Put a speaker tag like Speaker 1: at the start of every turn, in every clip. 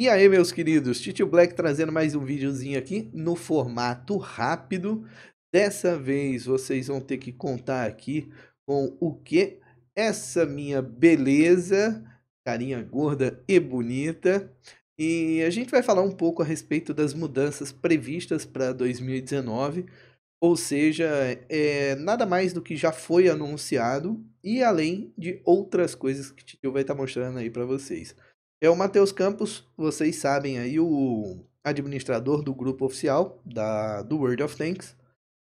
Speaker 1: E aí, meus queridos, Titio Black trazendo mais um videozinho aqui no formato rápido. Dessa vez vocês vão ter que contar aqui com o que essa minha beleza, carinha gorda e bonita. E a gente vai falar um pouco a respeito das mudanças previstas para 2019, ou seja, é nada mais do que já foi anunciado e além de outras coisas que Titio vai estar tá mostrando aí para vocês. É o Matheus Campos, vocês sabem aí, o administrador do grupo oficial da, do World of Tanks.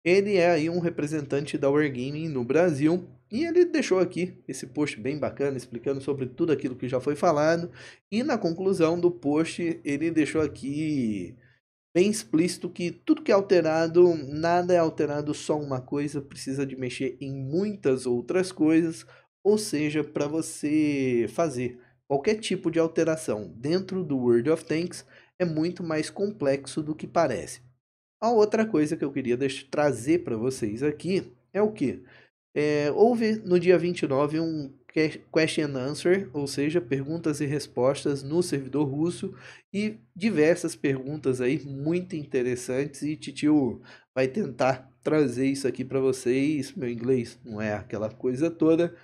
Speaker 1: Ele é aí um representante da Wargaming no Brasil e ele deixou aqui esse post bem bacana explicando sobre tudo aquilo que já foi falado. E na conclusão do post, ele deixou aqui bem explícito que tudo que é alterado, nada é alterado só uma coisa, precisa de mexer em muitas outras coisas, ou seja, para você fazer Qualquer tipo de alteração dentro do World of Tanks é muito mais complexo do que parece. A outra coisa que eu queria trazer para vocês aqui é o que? É, houve no dia 29 um question and answer, ou seja, perguntas e respostas no servidor russo e diversas perguntas aí muito interessantes e Titio vai tentar trazer isso aqui para vocês. Meu inglês não é aquela coisa toda,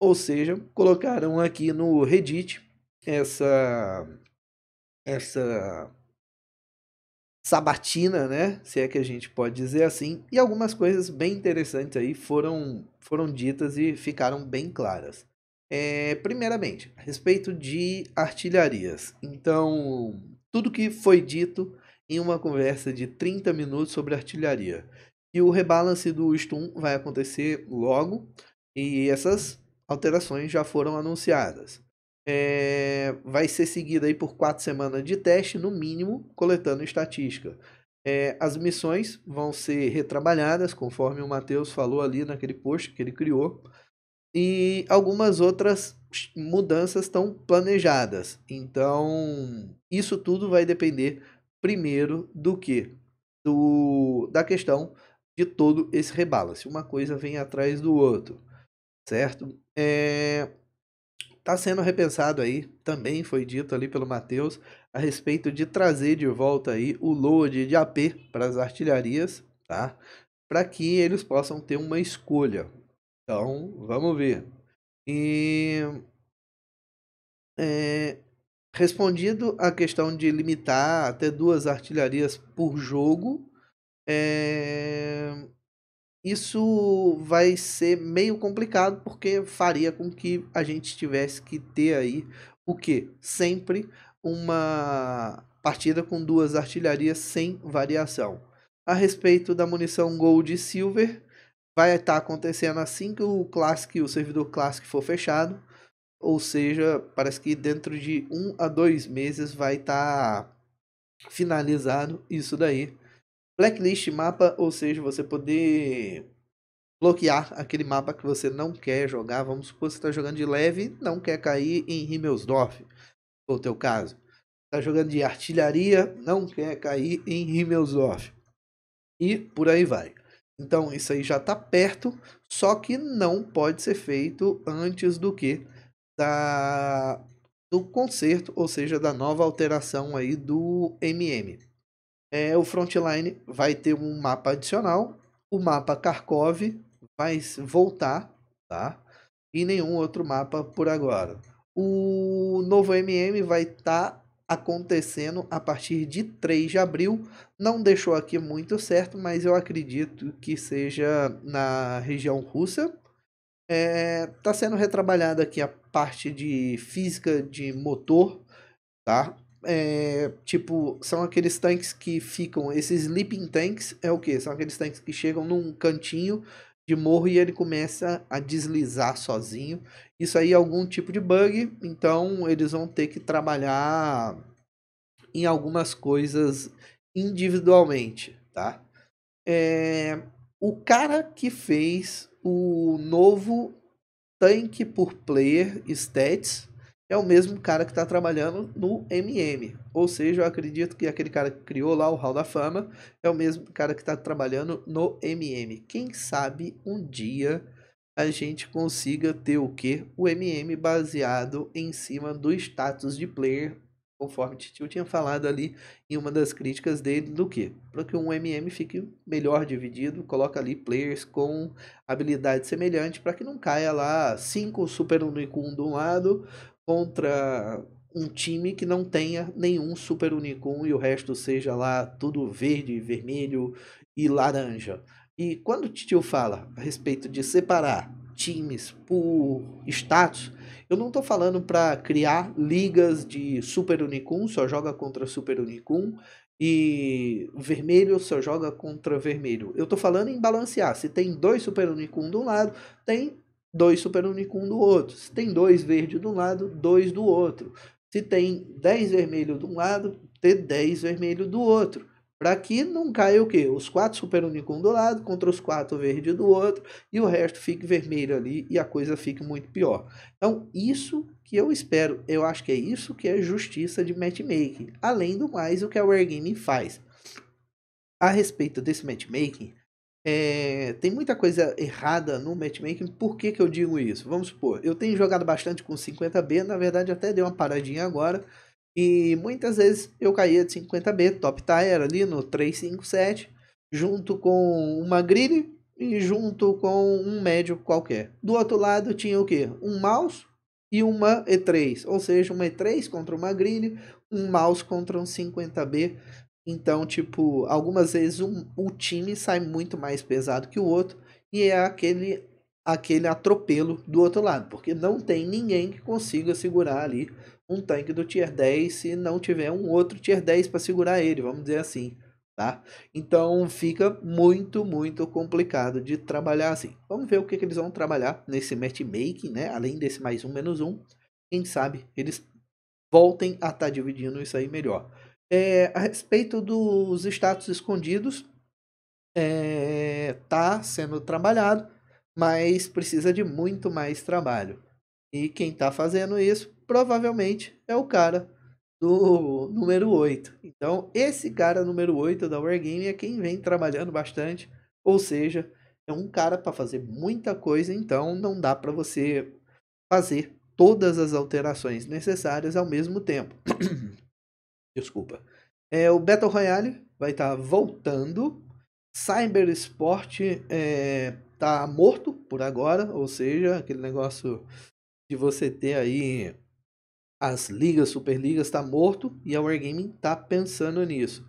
Speaker 1: ou seja, colocaram aqui no Reddit essa essa sabatina, né? Se é que a gente pode dizer assim, e algumas coisas bem interessantes aí foram foram ditas e ficaram bem claras. É, primeiramente, a respeito de artilharias. Então, tudo que foi dito em uma conversa de 30 minutos sobre artilharia. E o rebalance do Stun vai acontecer logo. E essas alterações já foram anunciadas. É, vai ser seguida aí por quatro semanas de teste, no mínimo, coletando estatística. É, as missões vão ser retrabalhadas, conforme o Matheus falou ali naquele post que ele criou. E algumas outras mudanças estão planejadas. Então, isso tudo vai depender primeiro do que? Do, da questão de todo esse rebalance. Uma coisa vem atrás do outro certo? É, eh, está sendo repensado aí, também foi dito ali pelo Matheus, a respeito de trazer de volta aí o load de AP para as artilharias, tá? Para que eles possam ter uma escolha. Então, vamos ver. E é, respondido a questão de limitar até duas artilharias por jogo, é, isso vai ser meio complicado porque faria com que a gente tivesse que ter aí o que sempre uma partida com duas artilharias sem variação. A respeito da munição Gold e Silver, vai estar tá acontecendo assim que o Classic, o servidor Classic for fechado, ou seja, parece que dentro de um a dois meses vai estar tá finalizado isso daí. Blacklist mapa, ou seja, você poder bloquear aquele mapa que você não quer jogar. Vamos supor que você está jogando de leve, não quer cair em Himmelsdorf, no o teu caso. Está jogando de artilharia, não quer cair em Himmelsdorf. E por aí vai. Então isso aí já está perto, só que não pode ser feito antes do que da, do conserto, ou seja, da nova alteração aí do MM é, o Frontline vai ter um mapa adicional. O mapa Kharkov vai voltar, tá? E nenhum outro mapa por agora. O novo MM vai estar tá acontecendo a partir de 3 de abril. Não deixou aqui muito certo, mas eu acredito que seja na região russa. Está é, tá sendo retrabalhada aqui a parte de física de motor, tá? é, tipo, são aqueles tanques que ficam. Esses sleeping tanks é o que? São aqueles tanques que chegam num cantinho de morro e ele começa a deslizar sozinho. Isso aí é algum tipo de bug, então eles vão ter que trabalhar em algumas coisas individualmente, tá? É, o cara que fez o novo tanque por player stats é o mesmo cara que está trabalhando no MM. Ou seja, eu acredito que aquele cara que criou lá o Hall da Fama é o mesmo cara que está trabalhando no MM. Quem sabe um dia a gente consiga ter o que? O MM baseado em cima do status de player, conforme o Titio tinha falado ali em uma das críticas dele, do que? Para que um MM fique melhor dividido, coloca ali players com habilidade semelhante para que não caia lá cinco super único um de um lado, contra um time que não tenha nenhum super unicum e o resto seja lá tudo verde, vermelho e laranja. E quando o Titio fala a respeito de separar times por status, eu não estou falando para criar ligas de super unicum, só joga contra super unicum, e vermelho só joga contra vermelho. Eu estou falando em balancear. Se tem dois super unicum de um lado, tem dois super unicum do outro. Se tem dois verde de um lado, dois do outro. Se tem 10 vermelho de um lado, ter 10 vermelho do outro. Para que não caia o quê? Os quatro super unicum do lado contra os quatro verde do outro e o resto fique vermelho ali e a coisa fique muito pior. Então, isso que eu espero, eu acho que é isso que é justiça de matchmaking. Além do mais, o que a Wargaming faz. A respeito desse matchmaking, é, tem muita coisa errada no matchmaking. Por que, que eu digo isso? Vamos supor, eu tenho jogado bastante com 50B, na verdade até dei uma paradinha agora. E muitas vezes eu caía de 50B, top tier ali no 357, junto com uma grilha e junto com um médio qualquer. Do outro lado tinha o que? Um mouse e uma E3, ou seja, uma E3 contra uma grilha, um mouse contra um 50B então, tipo, algumas vezes um, o time sai muito mais pesado que o outro e é aquele aquele atropelo do outro lado, porque não tem ninguém que consiga segurar ali um tanque do tier 10 se não tiver um outro tier 10 para segurar ele, vamos dizer assim, tá? Então fica muito, muito complicado de trabalhar assim. Vamos ver o que, que eles vão trabalhar nesse matchmaking, né? Além desse mais um, menos um, quem sabe eles voltem a estar tá dividindo isso aí melhor. É, a respeito dos status escondidos, está eh, é, sendo trabalhado, mas precisa de muito mais trabalho. E quem está fazendo isso provavelmente é o cara do número 8. Então, esse cara número 8 da Wargame é quem vem trabalhando bastante, ou seja, é um cara para fazer muita coisa, então não dá para você fazer todas as alterações necessárias ao mesmo tempo. Desculpa. É, o Battle Royale vai estar tá voltando. Cyber Sport é, tá morto por agora, ou seja, aquele negócio de você ter aí as ligas, superligas, está morto e a Wargaming está pensando nisso.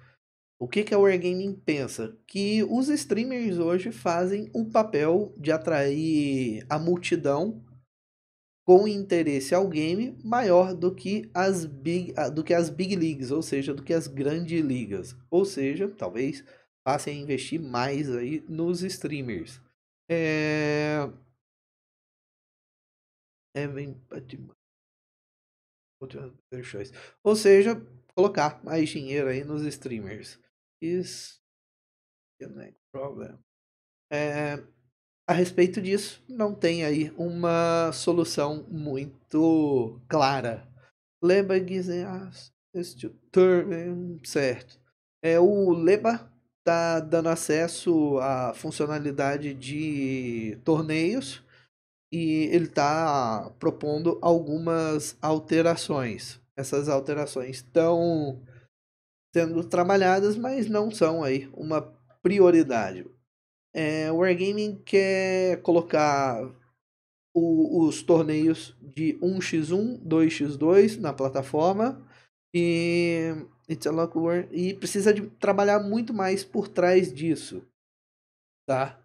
Speaker 1: O que, que a Wargaming pensa? Que os streamers hoje fazem um papel de atrair a multidão com interesse ao game maior do que as big, ah, do que as big leagues, ou seja, do que as grandes ligas. Ou seja, talvez passem a investir
Speaker 2: mais aí nos streamers. É... É bem... É ou seja, colocar mais dinheiro aí nos streamers. Isso.
Speaker 1: É a respeito disso, não tem aí uma solução muito clara. Leba ah, é certo. É o Leba tá dando acesso à funcionalidade de torneios e ele tá propondo algumas alterações. Essas alterações estão sendo trabalhadas, mas não são aí uma prioridade. É, o Wargaming quer colocar o, os torneios de 1x1, 2x2 na plataforma e It's a Lock War e precisa de trabalhar muito mais por trás disso,
Speaker 2: tá?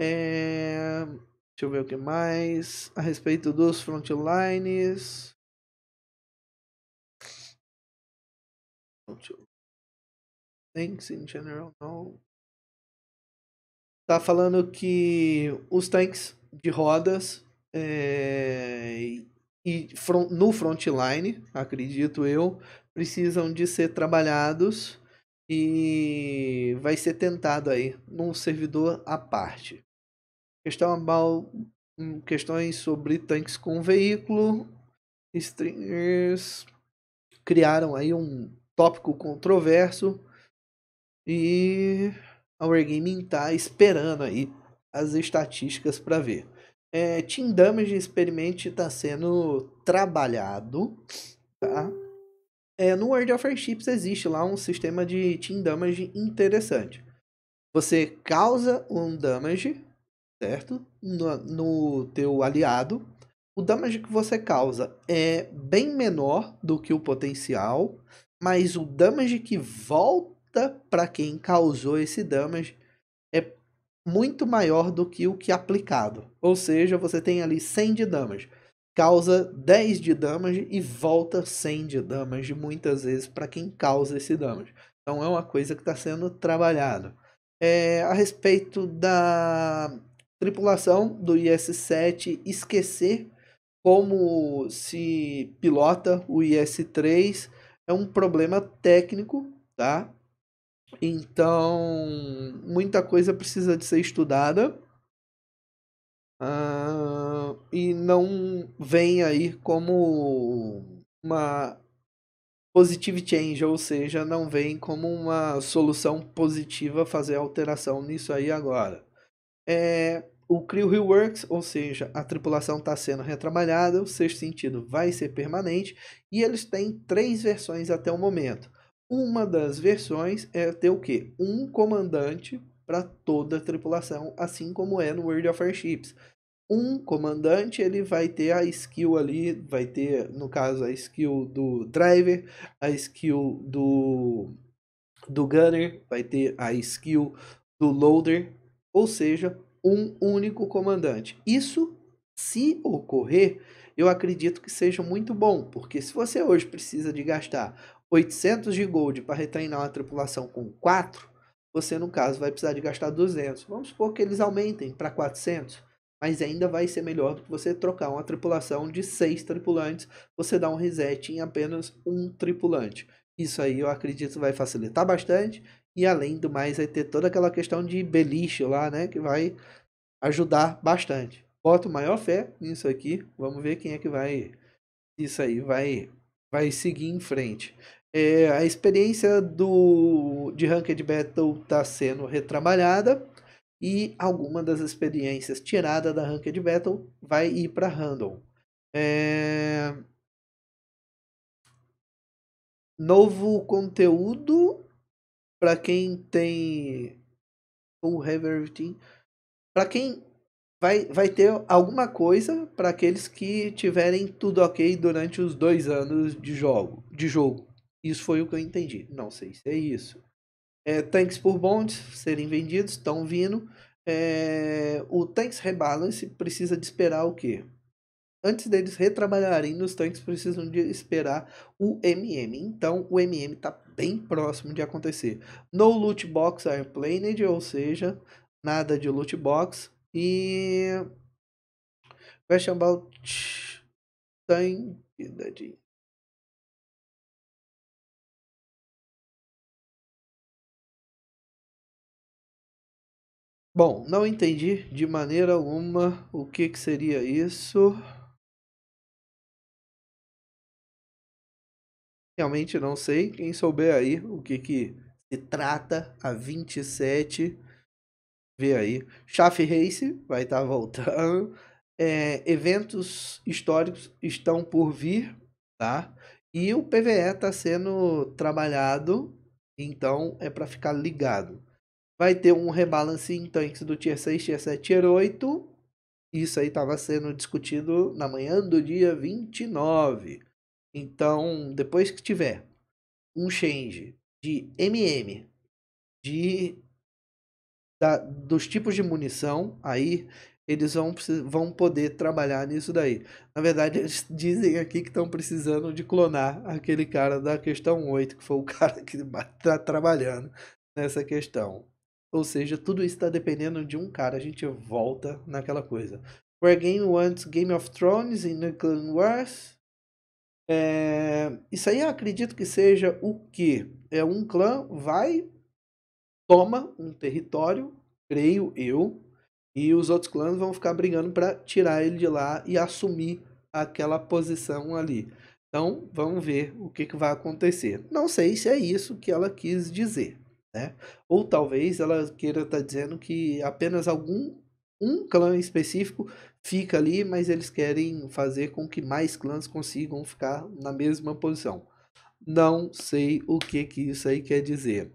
Speaker 2: É, deixa eu ver o que mais a respeito dos frontlines. Thanks in general, no tá falando que os tanques de rodas
Speaker 1: é, e front, no frontline, acredito eu, precisam de ser trabalhados e vai ser tentado aí num servidor à parte. Questão mal hum, questões sobre tanques com veículo, stringers criaram aí um tópico controverso e a Wargaming está esperando aí as estatísticas para ver. É, Team Damage Experiment está sendo trabalhado, tá? É, no World of Airships existe lá um sistema de Team Damage interessante. Você causa um damage, certo? No, no teu aliado. O damage que você causa é bem menor do que o potencial, mas o damage que volta multa para quem causou esse damage é muito maior do que o que aplicado. Ou seja, você tem ali 100 de damage, causa 10 de damage e volta 100 de damage muitas vezes para quem causa esse damage. Então é uma coisa que está sendo trabalhado. É, a respeito da tripulação do IS-7 esquecer como se pilota o IS-3 é um problema técnico, tá? Então, muita coisa precisa de ser estudada. Uh, e não vem aí como uma positive change, ou seja, não vem como uma solução positiva fazer alteração nisso aí agora. É, o Crew Reworks, ou seja, a tripulação está sendo retrabalhada, o sexto sentido vai ser permanente, e eles têm três versões até o momento. Uma das versões é ter o quê? Um comandante para toda a tripulação, assim como é no World of Warships. Um comandante, ele vai ter a skill ali, vai ter, no caso, a skill do driver, a skill do, do gunner, vai ter a skill do loader, ou seja, um único comandante. Isso, se ocorrer, eu acredito que seja muito bom, porque se você hoje precisa de gastar 800 de gold para retreinar uma tripulação com 4, você no caso vai precisar de gastar 200. Vamos supor que eles aumentem para 400, mas ainda vai ser melhor do que você trocar uma tripulação de 6 tripulantes, você dá um reset em apenas um tripulante. Isso aí eu acredito vai facilitar bastante e além do mais vai ter toda aquela questão de beliche lá, né, que vai ajudar bastante. Boto maior fé nisso aqui. Vamos ver quem é que vai isso aí vai vai seguir em frente. É, a experiência do, de Ranked Battle está sendo retrabalhada e alguma das experiências tirada da Ranked Battle vai ir para
Speaker 2: Random. É... Novo conteúdo para quem tem
Speaker 1: o Reverting Para quem vai, vai ter alguma coisa para aqueles que tiverem tudo ok durante os dois anos de jogo. De jogo. Isso foi o que eu entendi. Não sei se é isso. É, tanks por bonds serem vendidos, estão vindo. É, o tanks rebalance precisa de esperar o quê? Antes deles retrabalharem nos tanques, precisam de esperar o MM. Então, o MM está bem próximo de acontecer. No loot box airplane ou seja,
Speaker 2: nada de loot box. E... Question about... Tank... Bom, não entendi de maneira alguma o que, que seria isso. Realmente não sei. Quem souber aí o que, que se trata a 27,
Speaker 1: vê aí. Chafe Race vai estar tá voltando. É, eventos históricos estão por vir, tá? E o PVE está sendo trabalhado, então é para ficar ligado vai ter um rebalance em tanques do Tier 6, Tier 7, Tier 8. Isso aí estava sendo discutido na manhã do dia 29. Então, depois que tiver um change de MM, de da, dos tipos de munição, aí eles vão, vão poder trabalhar nisso daí. Na verdade, eles dizem aqui que estão precisando de clonar aquele cara da questão 8, que foi o cara que está trabalhando nessa questão. Ou seja, tudo isso está dependendo de um cara. A gente volta naquela coisa. Wargame wants Game of Thrones e clan Wars. É... Isso aí eu acredito que seja o que? É um clã vai, toma um território, creio eu, e os outros clãs vão ficar brigando para tirar ele de lá e assumir aquela posição ali. Então, vamos ver o que, que vai acontecer. Não sei se é isso que ela quis dizer. Né? Ou talvez ela queira estar tá dizendo que apenas algum um clã específico fica ali, mas eles querem fazer com que mais clãs consigam ficar na mesma posição. Não sei o que, que isso aí quer dizer.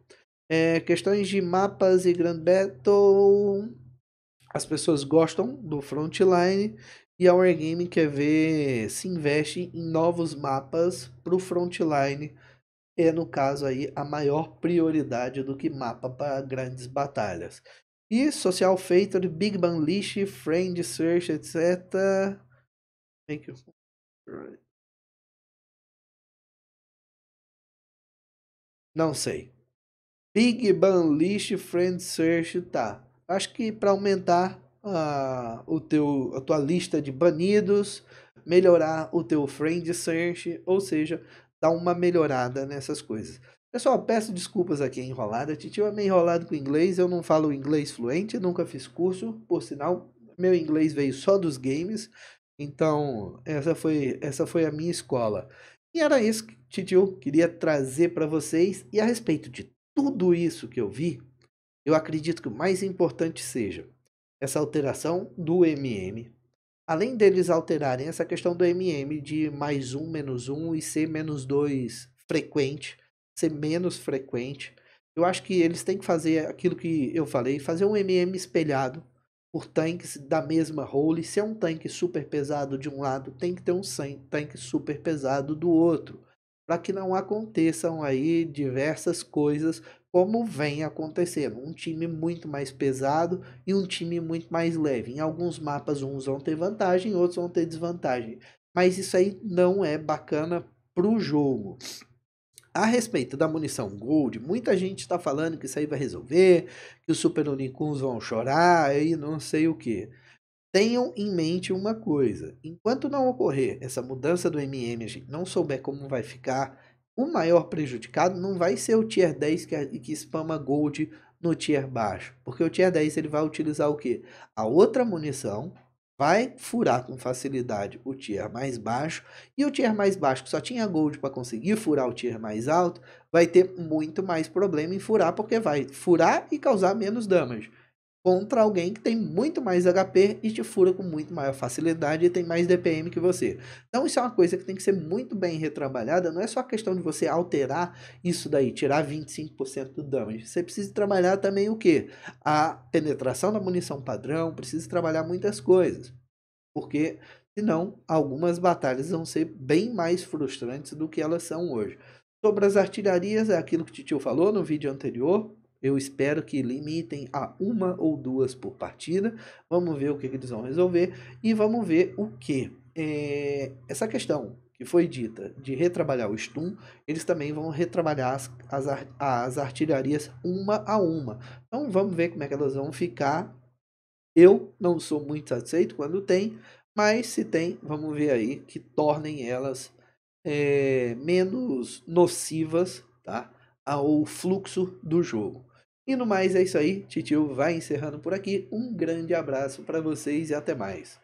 Speaker 1: É, questões de mapas e Grand Battle. As pessoas gostam do Frontline e a Wargaming quer ver se investe em novos mapas para o Frontline é, no caso aí, a maior prioridade do que mapa para grandes batalhas.
Speaker 2: E Social Factory, Big Bang Leash, Friend Search, etc. you... Não sei. Big Bang Leash, Friend Search,
Speaker 1: tá. Acho que para aumentar uh, o teu, a tua lista de banidos, melhorar o teu friend search, ou seja, dar uma melhorada nessas coisas. Pessoal, peço desculpas aqui é enrolada. Titio é meio enrolado com inglês, eu não falo inglês fluente, nunca fiz curso, por sinal, meu inglês veio só dos games. Então, essa foi, essa foi a minha escola. E era isso que Titio queria trazer para vocês. E a respeito de tudo isso que eu vi, eu acredito que o mais importante seja essa alteração do MM além deles alterarem essa questão do MM de mais um, menos um e ser menos dois frequente, ser menos frequente, eu acho que eles têm que fazer aquilo que eu falei, fazer um MM espelhado por tanques da mesma role. Se é um tanque super pesado de um lado, tem que ter um tanque super pesado do outro, para que não aconteçam aí diversas coisas como vem acontecendo. Um time muito mais pesado e um time muito mais leve. Em alguns mapas, uns vão ter vantagem, outros vão ter desvantagem. Mas isso aí não é bacana pro jogo. A respeito da munição Gold, muita gente está falando que isso aí vai resolver, que os Super Unicorns vão chorar e não sei o que. Tenham em mente uma coisa: enquanto não ocorrer essa mudança do MM, a gente não souber como vai ficar, o maior prejudicado não vai ser o tier 10 que, que spama gold no tier baixo, porque o tier 10 ele vai utilizar o que? A outra munição vai furar com facilidade o tier mais baixo e o tier mais baixo que só tinha gold para conseguir furar o tier mais alto vai ter muito mais problema em furar porque vai furar e causar menos damage contra alguém que tem muito mais HP e te fura com muito maior facilidade e tem mais DPM que você. Então isso é uma coisa que tem que ser muito bem retrabalhada, não é só questão de você alterar isso daí, tirar 25% do damage. Você precisa trabalhar também o que? A penetração da munição padrão, precisa trabalhar muitas coisas. Porque senão algumas batalhas vão ser bem mais frustrantes do que elas são hoje. Sobre as artilharias, é aquilo que o Titio falou no vídeo anterior, eu espero que limitem a uma ou duas por partida. Vamos ver o que, que eles vão resolver e vamos ver o que. É, essa questão que foi dita de retrabalhar o Stun, eles também vão retrabalhar as, as, as artilharias uma a uma. Então vamos ver como é que elas vão ficar. Eu não sou muito satisfeito quando tem, mas se tem, vamos ver aí que tornem elas é, menos nocivas tá, ao fluxo do jogo. E no mais é isso aí, Titio vai encerrando por aqui. Um grande abraço para vocês e até mais.